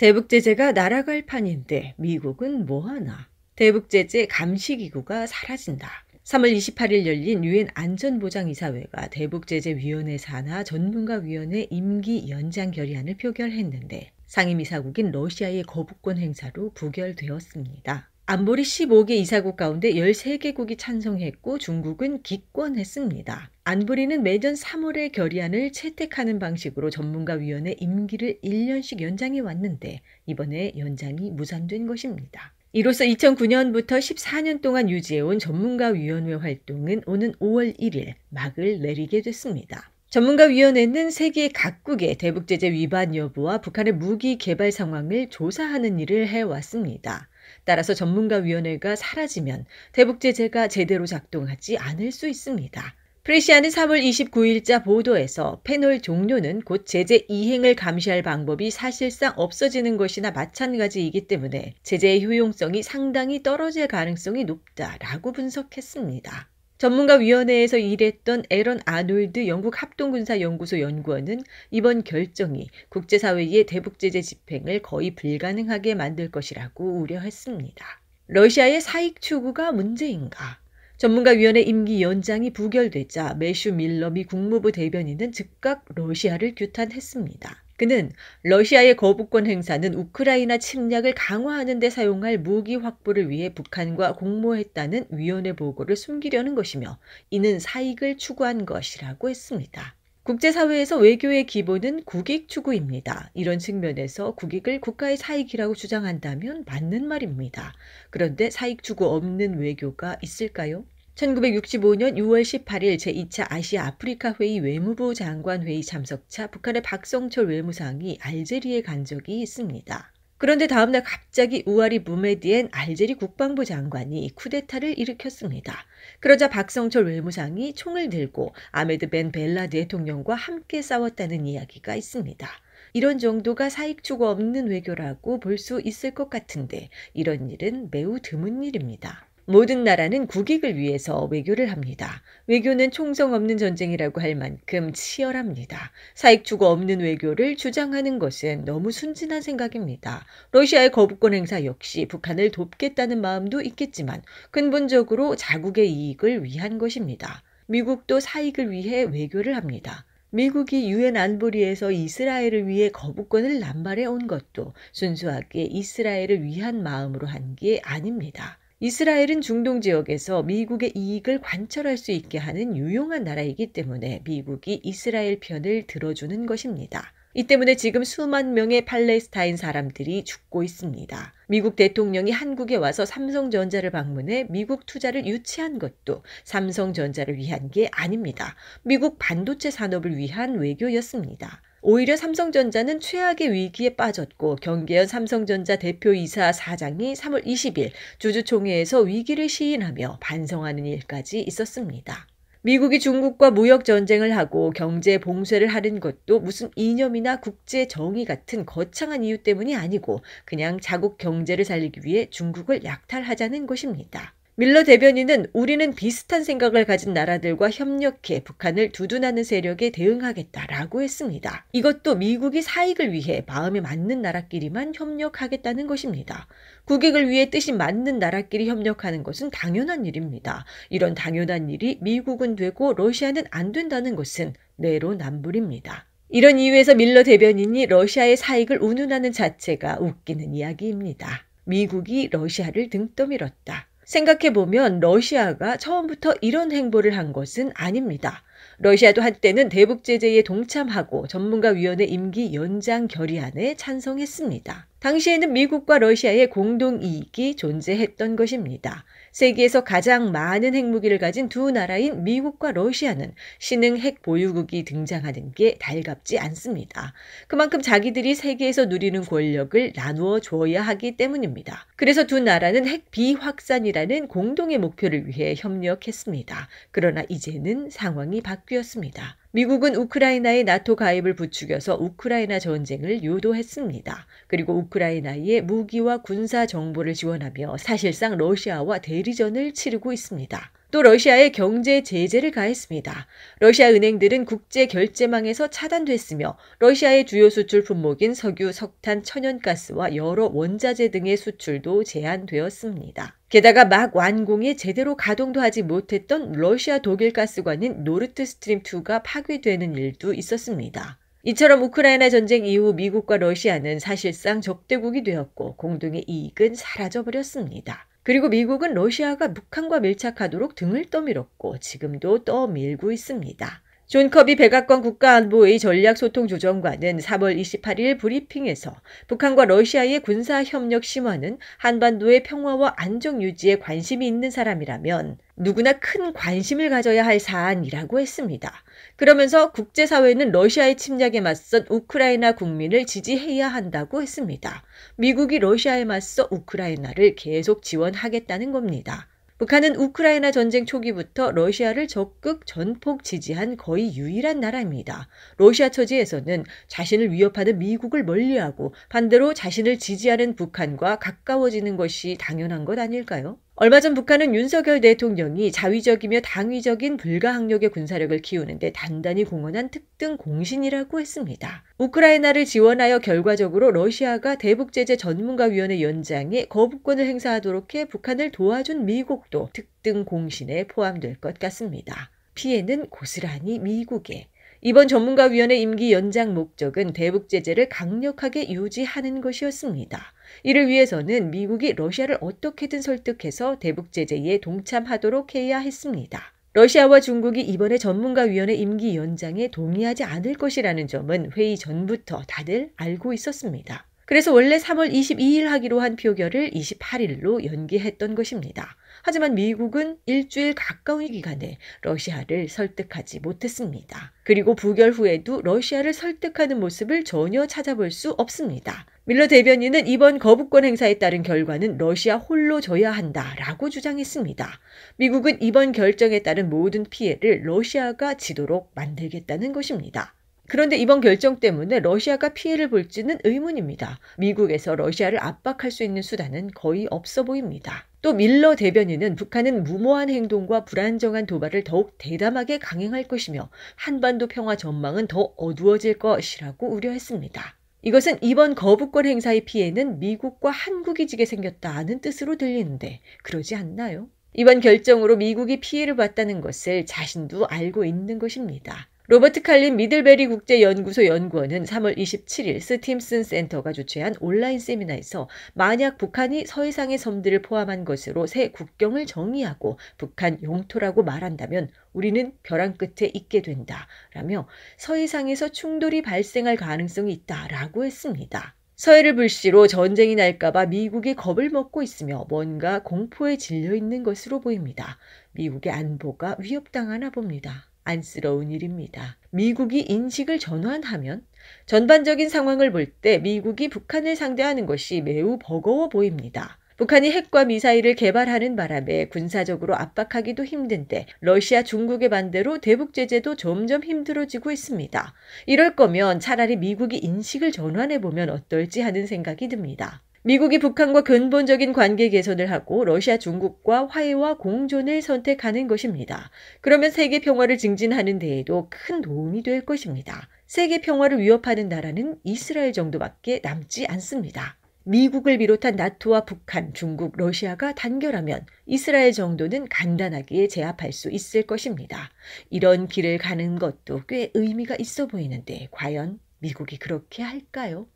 대북제재가 날아갈 판인데 미국은 뭐하나? 대북제재 감시기구가 사라진다. 3월 28일 열린 유엔 안전보장이사회가 대북제재위원회 산하 전문가위원회 임기 연장 결의안을 표결했는데 상임이사국인 러시아의 거부권 행사로 부결되었습니다. 안보리 15개 이사국 가운데 13개국이 찬성했고 중국은 기권했습니다. 안보리는 매년 3월에 결의안을 채택하는 방식으로 전문가위원회 임기를 1년씩 연장해 왔는데 이번에 연장이 무산된 것입니다. 이로써 2009년부터 14년 동안 유지해온 전문가위원회 활동은 오는 5월 1일 막을 내리게 됐습니다. 전문가위원회는 세계 각국의 대북제재 위반 여부와 북한의 무기 개발 상황을 조사하는 일을 해왔습니다. 따라서 전문가위원회가 사라지면 대북제재가 제대로 작동하지 않을 수 있습니다. 프레시아는 3월 29일자 보도에서 패널 종료는 곧 제재 이행을 감시할 방법이 사실상 없어지는 것이나 마찬가지이기 때문에 제재의 효용성이 상당히 떨어질 가능성이 높다라고 분석했습니다. 전문가위원회에서 일했던 에런 아놀드 영국 합동군사연구소 연구원은 이번 결정이 국제사회의 대북제재 집행을 거의 불가능하게 만들 것이라고 우려했습니다. 러시아의 사익 추구가 문제인가? 전문가위원회 임기 연장이 부결되자 메슈 밀러 미 국무부 대변인은 즉각 러시아를 규탄했습니다. 그는 러시아의 거부권 행사는 우크라이나 침략을 강화하는 데 사용할 무기 확보를 위해 북한과 공모했다는 위원회 보고를 숨기려는 것이며 이는 사익을 추구한 것이라고 했습니다. 국제사회에서 외교의 기본은 국익 추구입니다. 이런 측면에서 국익을 국가의 사익이라고 주장한다면 맞는 말입니다. 그런데 사익 추구 없는 외교가 있을까요? 1965년 6월 18일 제2차 아시아 아프리카 회의 외무부 장관 회의 참석차 북한의 박성철 외무상이 알제리에 간 적이 있습니다. 그런데 다음날 갑자기 우아리 무메디엔 알제리 국방부 장관이 쿠데타를 일으켰습니다. 그러자 박성철 외무상이 총을 들고 아메드 벤 벨라드 대통령과 함께 싸웠다는 이야기가 있습니다. 이런 정도가 사익 추구 없는 외교라고 볼 수 있을 것 같은데 이런 일은 매우 드문 일입니다. 모든 나라는 국익을 위해서 외교를 합니다. 외교는 총성 없는 전쟁이라고 할 만큼 치열합니다. 사익 추구 없는 외교를 주장하는 것은 너무 순진한 생각입니다. 러시아의 거부권 행사 역시 북한을 돕겠다는 마음도 있겠지만 근본적으로 자국의 이익을 위한 것입니다. 미국도 사익을 위해 외교를 합니다. 미국이 유엔 안보리에서 이스라엘을 위해 거부권을 남발해 온 것도 순수하게 이스라엘을 위한 마음으로 한 게 아닙니다. 이스라엘은 중동 지역에서 미국의 이익을 관철할 수 있게 하는 유용한 나라이기 때문에 미국이 이스라엘 편을 들어주는 것입니다. 이 때문에 지금 수만 명의 팔레스타인 사람들이 죽고 있습니다. 미국 대통령이 한국에 와서 삼성전자를 방문해 미국 투자를 유치한 것도 삼성전자를 위한 게 아닙니다. 미국 반도체 산업을 위한 외교였습니다. 오히려 삼성전자는 최악의 위기에 빠졌고 경계현 삼성전자 대표이사 사장이 3월 20일 주주총회에서 위기를 시인하며 반성하는 일까지 있었습니다. 미국이 중국과 무역 전쟁을 하고 경제 봉쇄를 하는 것도 무슨 이념이나 국제 정의 같은 거창한 이유 때문이 아니고 그냥 자국 경제를 살리기 위해 중국을 약탈하자는 것입니다. 밀러 대변인은 우리는 비슷한 생각을 가진 나라들과 협력해 북한을 두둔하는 세력에 대응하겠다라고 했습니다. 이것도 미국이 사익을 위해 마음에 맞는 나라끼리만 협력하겠다는 것입니다. 국익을 위해 뜻이 맞는 나라끼리 협력하는 것은 당연한 일입니다. 이런 당연한 일이 미국은 되고 러시아는 안 된다는 것은 내로남불입니다. 이런 이유에서 밀러 대변인이 러시아의 사익을 운운하는 자체가 웃기는 이야기입니다. 미국이 러시아를 등떠밀었다. 생각해보면 러시아가 처음부터 이런 행보를 한 것은 아닙니다. 러시아도 한때는 대북 제재에 동참하고 전문가위원회 임기 연장 결의안에 찬성했습니다. 당시에는 미국과 러시아의 공동 이익이 존재했던 것입니다. 세계에서 가장 많은 핵무기를 가진 두 나라인 미국과 러시아는 신흥 핵 보유국이 등장하는 게 달갑지 않습니다. 그만큼 자기들이 세계에서 누리는 권력을 나누어 줘야 하기 때문입니다. 그래서 두 나라는 핵 비확산이라는 공동의 목표를 위해 협력했습니다. 그러나 이제는 상황이 바뀌었습니다. 미국은 우크라이나의 나토 가입을 부추겨서 우크라이나 전쟁을 유도했습니다. 그리고 우크라이나에 무기와 군사 정보를 지원하며 사실상 러시아와 대리전을 치르고 있습니다. 또 러시아에 경제 제재를 가했습니다. 러시아 은행들은 국제 결제망에서 차단됐으며 러시아의 주요 수출 품목인 석유, 석탄, 천연가스와 여러 원자재 등의 수출도 제한되었습니다. 게다가 막완공에 제대로 가동도 하지 못했던 러시아 독일 가스관인 노르트 스트림 2가 파괴되는 일도 있었습니다. 이처럼 우크라이나 전쟁 이후 미국과 러시아는 사실상 적대국이 되었고 공동의 이익은 사라져버렸습니다. 그리고 미국은 러시아가 북한과 밀착하도록 등을 떠밀었고 지금도 떠밀고 있습니다. 존 커비 백악관 국가안보의 전략소통조정관은 3월 28일 브리핑에서 북한과 러시아의 군사협력 심화는 한반도의 평화와 안정 유지에 관심이 있는 사람이라면 누구나 큰 관심을 가져야 할 사안이라고 했습니다. 그러면서 국제사회는 러시아의 침략에 맞선 우크라이나 국민을 지지해야 한다고 했습니다. 미국이 러시아에 맞서 우크라이나를 계속 지원하겠다는 겁니다. 북한은 우크라이나 전쟁 초기부터 러시아를 적극 전폭 지지한 거의 유일한 나라입니다. 러시아 처지에서는 자신을 위협하는 미국을 멀리하고 반대로 자신을 지지하는 북한과 가까워지는 것이 당연한 것 아닐까요? 얼마 전 북한은 윤석열 대통령이 자위적이며 당위적인 불가항력의 군사력을 키우는데 단단히 공헌한 특등 공신이라고 했습니다. 우크라이나를 지원하여 결과적으로 러시아가 대북제재 전문가위원회 연장에 거부권을 행사하도록 해 북한을 도와준 미국도 특등 공신에 포함될 것 같습니다. 피해는 고스란히 미국에 이번 전문가위원회 임기 연장 목적은 대북 제재를 강력하게 유지하는 것이었습니다. 이를 위해서는 미국이 러시아를 어떻게든 설득해서 대북 제재에 동참하도록 해야 했습니다. 러시아와 중국이 이번에 전문가위원회 임기 연장에 동의하지 않을 것이라는 점은 회의 전부터 다들 알고 있었습니다. 그래서 원래 3월 22일 하기로 한 표결을 28일로 연기했던 것입니다. 하지만 미국은 일주일 가까운 기간에 러시아를 설득하지 못했습니다. 그리고 부결 후에도 러시아를 설득하는 모습을 전혀 찾아볼 수 없습니다. 밀러 대변인은 이번 거부권 행사에 따른 결과는 러시아 홀로 져야 한다라고 주장했습니다. 미국은 이번 결정에 따른 모든 피해를 러시아가 지도록 만들겠다는 것입니다. 그런데 이번 결정 때문에 러시아가 피해를 볼지는 의문입니다. 미국에서 러시아를 압박할 수 있는 수단은 거의 없어 보입니다. 또 밀러 대변인은 북한은 무모한 행동과 불안정한 도발을 더욱 대담하게 강행할 것이며 한반도 평화 전망은 더 어두워질 것이라고 우려했습니다. 이것은 이번 거부권 행사의 피해는 미국과 한국이 지게 생겼다는 뜻으로 들리는데 그러지 않나요? 이번 결정으로 미국이 피해를 봤다는 것을 자신도 알고 있는 것입니다. 로버트 칼린 미들베리 국제연구소 연구원은 3월 27일 스팀슨 센터가 주최한 온라인 세미나에서 만약 북한이 서해상의 섬들을 포함한 것으로 새 국경을 정의하고 북한 용토라고 말한다면 우리는 벼랑 끝에 있게 된다. 라며 서해상에서 충돌이 발생할 가능성이 있다. 라고 했습니다. 서해를 불씨로 전쟁이 날까봐 미국이 겁을 먹고 있으며 뭔가 공포에 질려 있는 것으로 보입니다. 미국의 안보가 위협당하나 봅니다. 안쓰러운 일입니다. 미국이 인식을 전환하면 전반적인 상황을 볼 때 미국이 북한을 상대하는 것이 매우 버거워 보입니다. 북한이 핵과 미사일을 개발하는 바람에 군사적으로 압박하기도 힘든데 러시아 중국의 반대로 대북 제재도 점점 힘들어지고 있습니다. 이럴 거면 차라리 미국이 인식을 전환해 보면 어떨지 하는 생각이 듭니다. 미국이 북한과 근본적인 관계 개선을 하고 러시아 중국과 화해와 공존을 선택하는 것입니다. 그러면 세계 평화를 증진하는 데에도 큰 도움이 될 것입니다. 세계 평화를 위협하는 나라는 이스라엘 정도밖에 남지 않습니다. 미국을 비롯한 나토와 북한, 중국, 러시아가 단결하면 이스라엘 정도는 간단하게 제압할 수 있을 것입니다. 이런 길을 가는 것도 꽤 의미가 있어 보이는데 과연 미국이 그렇게 할까요?